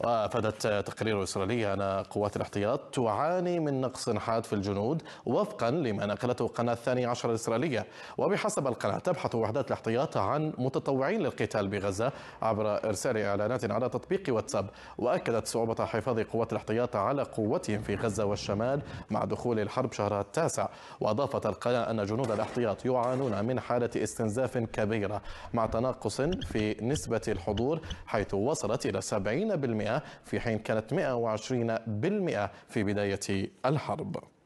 وافادت تقرير اسرائيلي ان قوات الاحتياط تعاني من نقص حاد في الجنود وفقا لما نقلته قناه الثانيه عشر الاسرائيليه وبحسب القناه تبحث وحدات الاحتياط عن متطوعين للقتال بغزه عبر ارسال اعلانات على تطبيق واتساب واكدت صعوبه حفاظ قوات الاحتياط على قوتهم في غزه والشمال مع دخول الحرب شهرها التاسع واضافت القناه ان جنود الاحتياط يعانون من حاله استنزاف كبيره مع تناقص في نسبه الحضور حيث وصلت الى 70% في حين كانت 120% في بداية الحرب